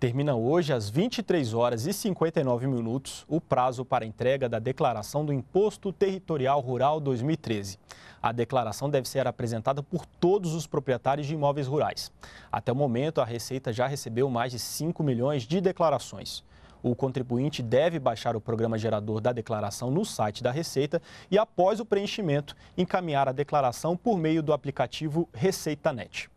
Termina hoje, às 23 horas e 59 minutos, o prazo para entrega da declaração do Imposto Territorial Rural 2013. A declaração deve ser apresentada por todos os proprietários de imóveis rurais. Até o momento, a Receita já recebeu mais de 5 milhões de declarações. O contribuinte deve baixar o programa gerador da declaração no site da Receita e, após o preenchimento, encaminhar a declaração por meio do aplicativo ReceitaNet.